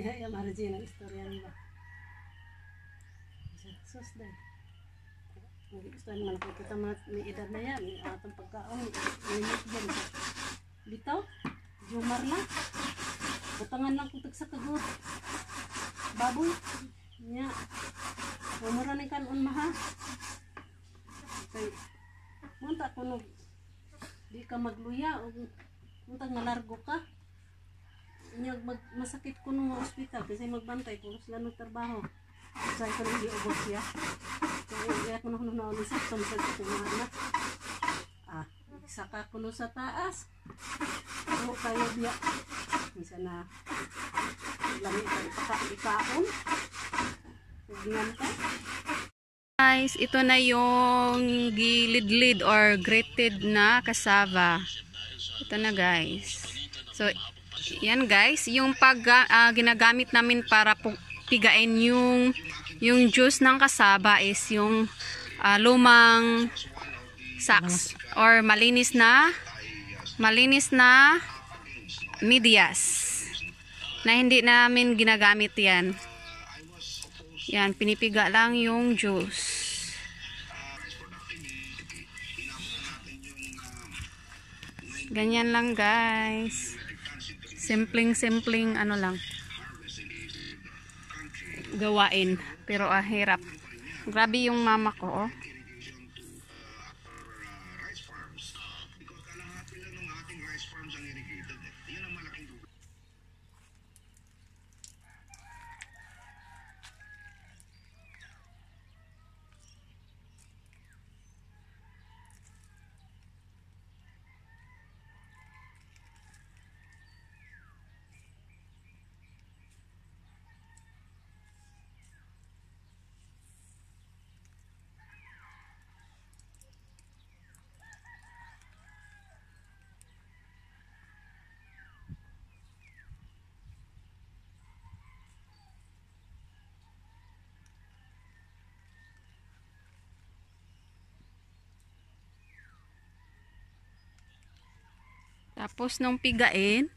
niya yung Margie ng istorya nila. Sus dahil. Gusto naman ko kita mga may edad na yan. atong pagkaong dito dyan. Bitaw, jumar na. Butangan lang kutag sa kagot. Baboy. Nya. Mamura ni kanon maha. Kay, munta ko nung di ka magluya o muntag nalargo ka. Inyag mag, masakit ko nung hospital kasi magbantay pulos lang ng trabaho. Sa ito nang iubos siya. so Kaya ko nung nauli sa itong sa ito na Ah, saka ko sa taas. o kayo biya? Misa na lamit ang pakaikaon. Ugnan ka um. guys, ito na yung gilid-lid or grated na kasava Ito na guys. So, yan guys, yung pag uh, ginagamit namin para pigain yung yung juice ng kasaba is yung uh, lumang sacks or malinis na malinis na medias na hindi namin ginagamit yan yan pinipiga lang yung juice ganyan lang guys simpleng-simpleng ano lang gawain pero ah, hirap grabe yung mama ko oh Tapos nung pigain,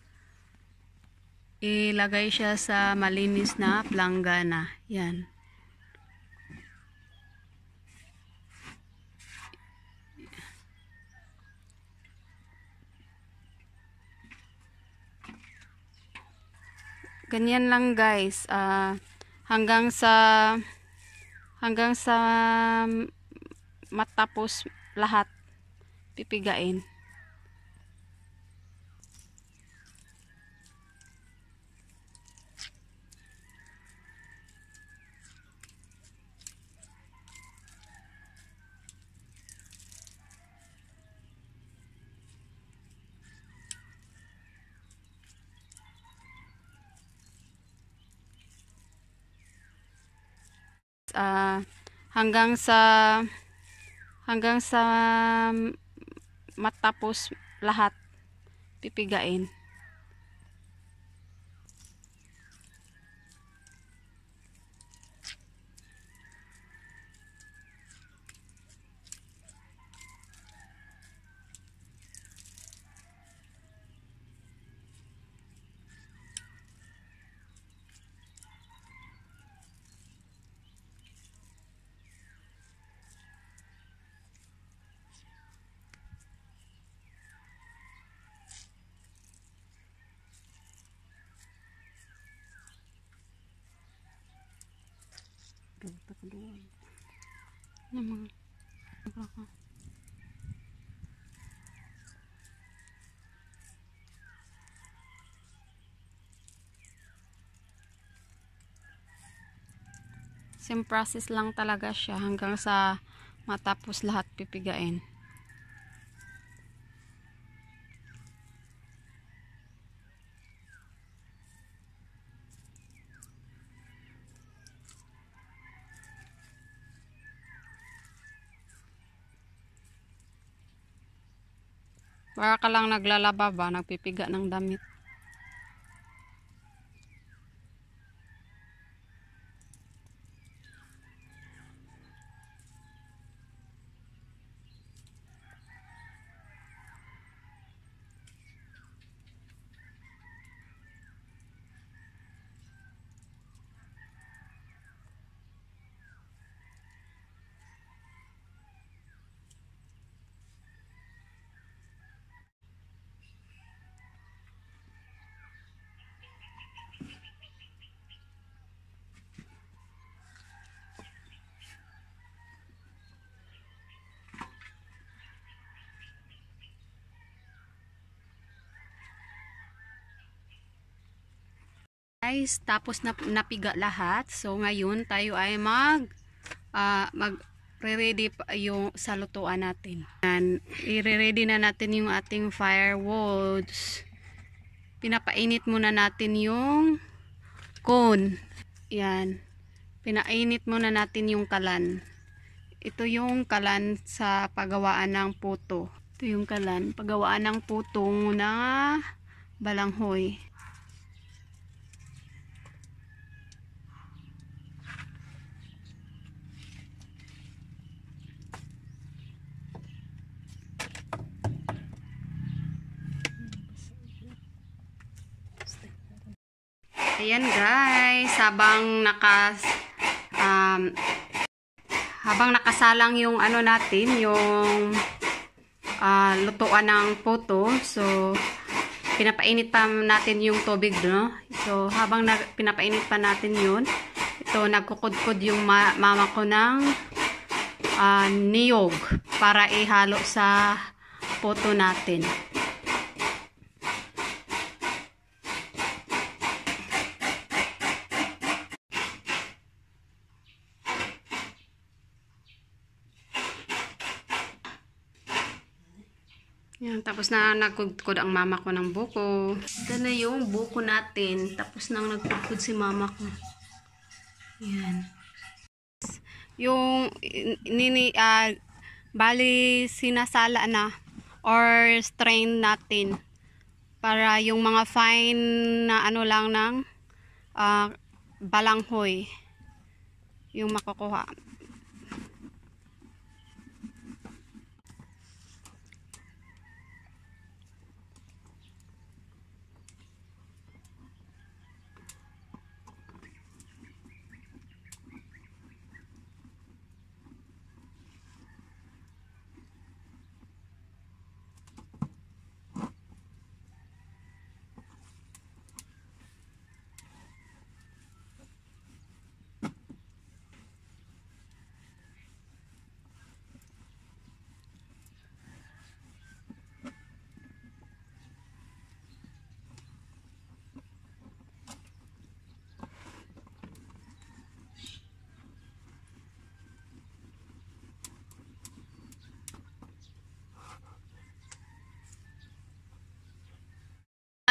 ilagay siya sa malinis na planggana. Yan. Ganyan lang guys. Uh, hanggang sa hanggang sa matapos lahat pipigain. uh, hanggang sa hanggang sa mm, matapos lahat pipigain ako doon ng mga naglaka same process lang talaga siya hanggang sa matapos lahat pipigain Para ka lang naglalaba ba, nagpipiga ng damit. guys tapos na napiga lahat so ngayon tayo ay mag uh, ah, mag re-ready yung salutuan natin i-ready na natin yung ating firewoods pinapainit muna natin yung cone yan pinainit muna natin yung kalan ito yung kalan sa pagawaan ng puto ito yung kalan pagawaan ng puto na balanghoy Ayan guys, habang nakas um, habang nakasalang yung ano natin, yung uh, lutuan ng puto, so pinapainit pa natin yung tubig, no? So habang na, pinapainit pa natin yun, ito nagkukudkod yung ma mama ko ng uh, niyog para ihalo sa puto natin. Tapos na nagkudkod ang mama ko ng buko. Ito na yung buko natin. Tapos nang nagkudkod si mama ko. Ayan. Yung nini, uh, bali sinasala na or strain natin para yung mga fine na ano lang ng uh, balanghoy yung makukuha.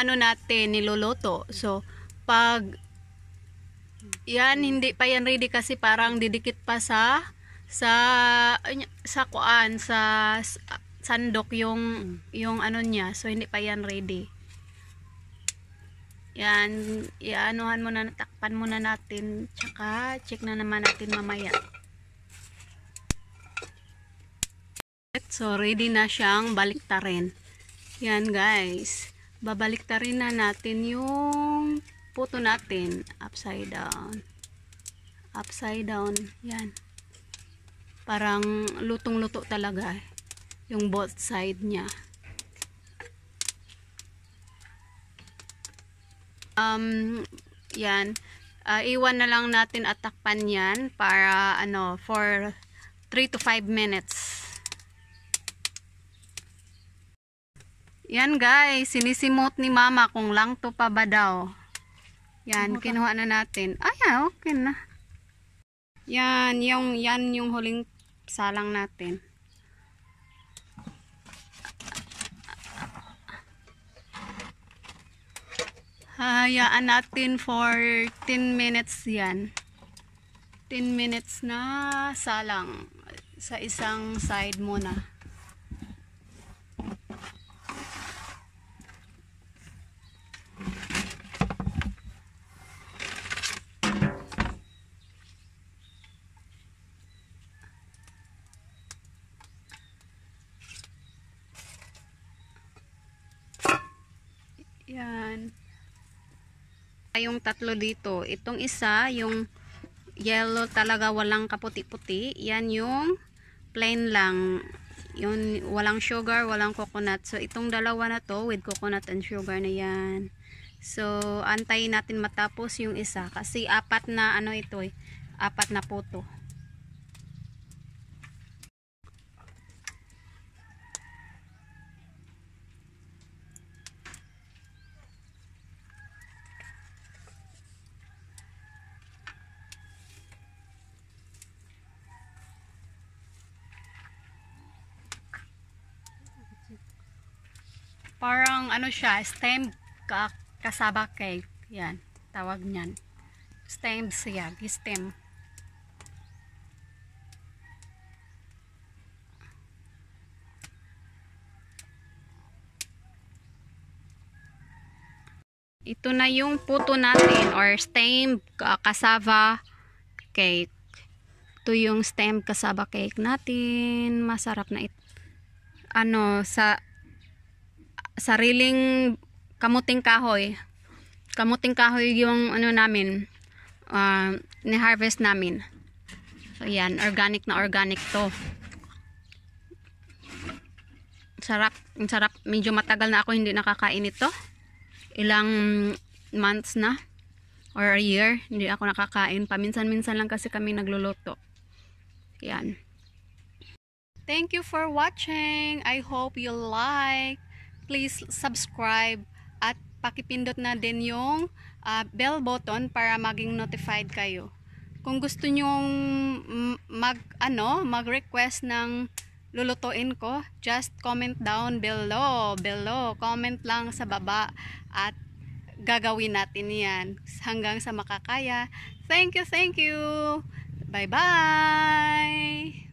ano natin niluluto. So, pag yan, hindi pa yan ready kasi parang didikit pa sa sa sa kuan sa sandok yung yung ano niya so hindi pa yan ready yan iaanuhan mo na takpan muna natin tsaka check na naman natin mamaya so ready na siyang baliktarin yan guys babalik ta na natin yung puto natin upside down upside down yan parang lutong luto talaga yung both side niya um yan uh, iwan na lang natin at takpan yan para ano for 3 to 5 minutes Yan guys, sinisimot ni mama kung lang to pa ba daw. Yan, ah. kinuha na natin. Ay, ah, okay na. Yan, yung, yan yung huling salang natin. Hayaan natin for 10 minutes yan. 10 minutes na salang sa isang side muna. Yan. Ah, yung tatlo dito. Itong isa, yung yellow talaga walang kaputi-puti. Yan yung plain lang. Yun, walang sugar, walang coconut. So, itong dalawa na to with coconut and sugar na yan. So, antayin natin matapos yung isa. Kasi apat na ano ito eh. Apat na puto. Parang ano siya, stem kasaba cake. Yan, tawag niyan. Stems siya, stem. Ito na yung puto natin or stem kasaba cake. Ito yung stem kasaba cake natin. Masarap na ito. Ano, sa sariling kamuting kahoy. Kamuting kahoy yung ano namin, uh, ni-harvest namin. So yan, organic na organic to. Sarap, sarap. Medyo matagal na ako hindi nakakain ito. Ilang months na or a year, hindi ako nakakain. Paminsan-minsan lang kasi kami nagluluto. Yan. Thank you for watching. I hope you like please subscribe at pakipindot na din yung uh, bell button para maging notified kayo. Kung gusto nyong mag ano, mag-request ng lulutuin ko, just comment down below, below, comment lang sa baba at gagawin natin 'yan hanggang sa makakaya. Thank you, thank you. Bye-bye.